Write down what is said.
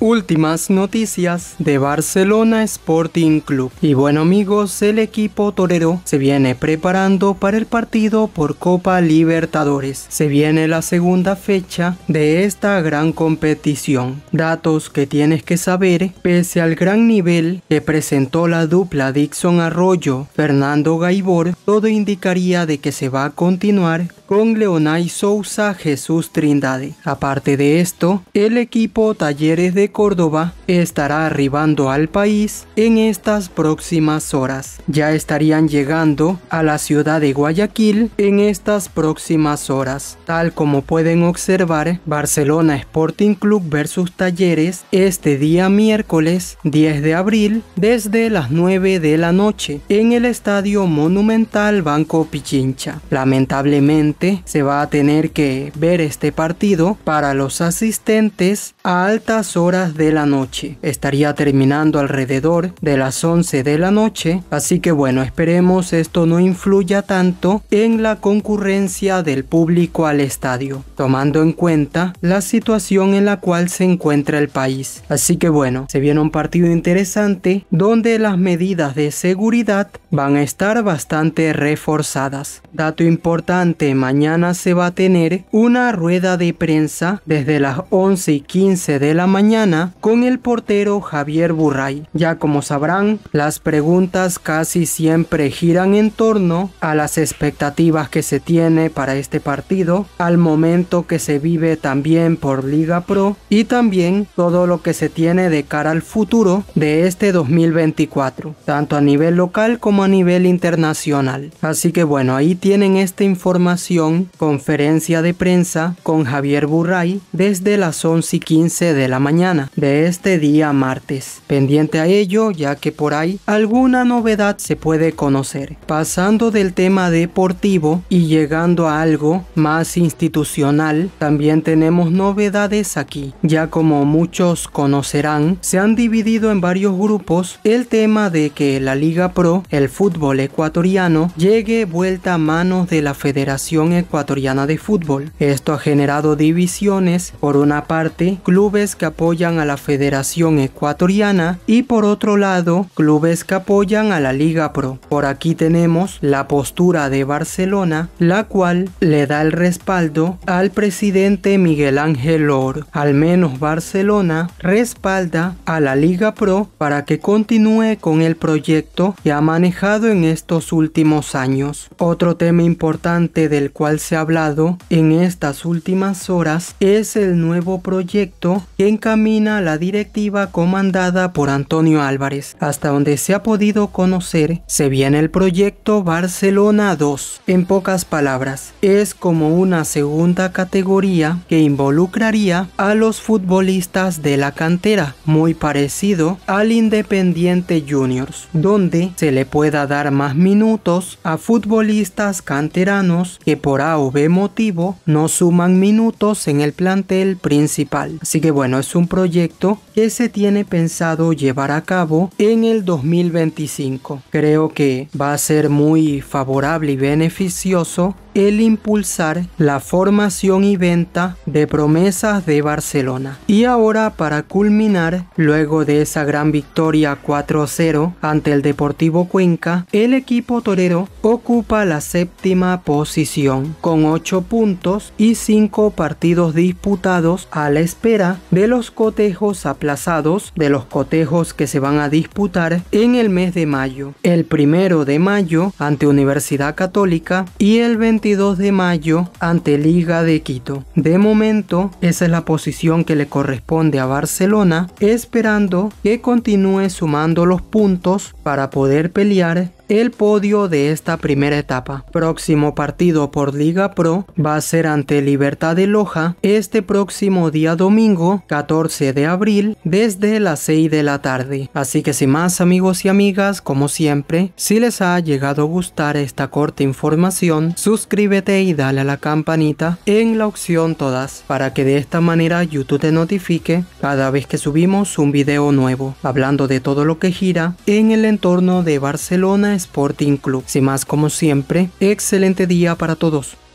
Últimas noticias de Barcelona Sporting Club. Y bueno amigos, el equipo torero se viene preparando para el partido por Copa Libertadores. Se viene la segunda fecha de esta gran competición. Datos que tienes que saber, pese al gran nivel que presentó la dupla Dixon Arroyo, Fernando Gaibor, todo indicaría de que se va a continuar con Leonay Sousa Jesús Trindade. Aparte de esto, el equipo Talleres de Córdoba estará arribando al país en estas próximas horas. Ya estarían llegando a la ciudad de Guayaquil en estas próximas horas. Tal como pueden observar, Barcelona Sporting Club versus Talleres este día miércoles 10 de abril desde las 9 de la noche en el Estadio Monumental Banco Pichincha. Lamentablemente, se va a tener que ver este partido para los asistentes a altas horas de la noche. Estaría terminando alrededor de las 11 de la noche, así que bueno, esperemos esto no influya tanto en la concurrencia del público al estadio, tomando en cuenta la situación en la cual se encuentra el país. Así que bueno, se viene un partido interesante donde las medidas de seguridad van a estar bastante reforzadas. Dato importante, mañana se va a tener una rueda de prensa desde las 11 y 15 de la mañana con el portero Javier Burray. Ya como sabrán, las preguntas casi siempre giran en torno a las expectativas que se tiene para este partido, al momento que se vive también por Liga Pro y también todo lo que se tiene de cara al futuro de este 2024, tanto a nivel local como a nivel internacional. Así que bueno, ahí tienen esta información conferencia de prensa con Javier Burray desde las 11 y 15 de la mañana de este día martes. Pendiente a ello, ya que por ahí alguna novedad se puede conocer. Pasando del tema deportivo y llegando a algo más institucional, también tenemos novedades aquí. Ya como muchos conocerán, se han dividido en varios grupos el tema de que la Liga Pro, el fútbol ecuatoriano, llegue vuelta a manos de la Federación Ecuatoriana de Fútbol. Esto ha generado divisiones, por una parte, clubes que apoyan a la Federación Ecuatoriana y por otro lado, clubes que apoyan a la Liga Pro. Por aquí tenemos la postura de Barcelona, la cual le da el respaldo al presidente Miguel Ángel lor Al menos Barcelona respalda a la Liga Pro para que continúe con el proyecto que ha manejado en estos últimos años. Otro tema importante del cual se ha hablado en estas últimas horas es el nuevo proyecto que encamina la directiva comandada por Antonio Álvarez. Hasta donde se ha podido conocer, se viene el proyecto Barcelona 2. En pocas palabras, es como una segunda categoría que involucraría a los futbolistas de la cantera, muy parecido al Independiente Juniors, donde se le pueda dar más minutos a futbolistas canteranos que por A o B motivo no suman minutos en el plantel principal. Así que bueno, es un proyecto que se tiene pensado llevar a cabo en el 2025. Creo que va a ser muy favorable y beneficioso el impulsar la formación y venta de promesas de Barcelona. Y ahora para culminar, luego de esa gran victoria 4-0 ante el Deportivo Cuenca, el equipo torero ocupa la séptima posición con 8 puntos y 5 partidos disputados a la espera de los cotejos aplazados, de los cotejos que se van a disputar en el mes de mayo. El primero de mayo ante Universidad Católica y el 21 de mayo ante Liga de Quito. De momento, esa es la posición que le corresponde a Barcelona, esperando que continúe sumando los puntos para poder pelear el podio de esta primera etapa. Próximo partido por Liga Pro va a ser ante Libertad de Loja este próximo día domingo 14 de abril desde las 6 de la tarde. Así que sin más amigos y amigas, como siempre, si les ha llegado a gustar esta corta información, suscríbete y dale a la campanita en la opción todas para que de esta manera YouTube te notifique cada vez que subimos un video nuevo hablando de todo lo que gira en el entorno de Barcelona Sporting Club. Sin más, como siempre, excelente día para todos.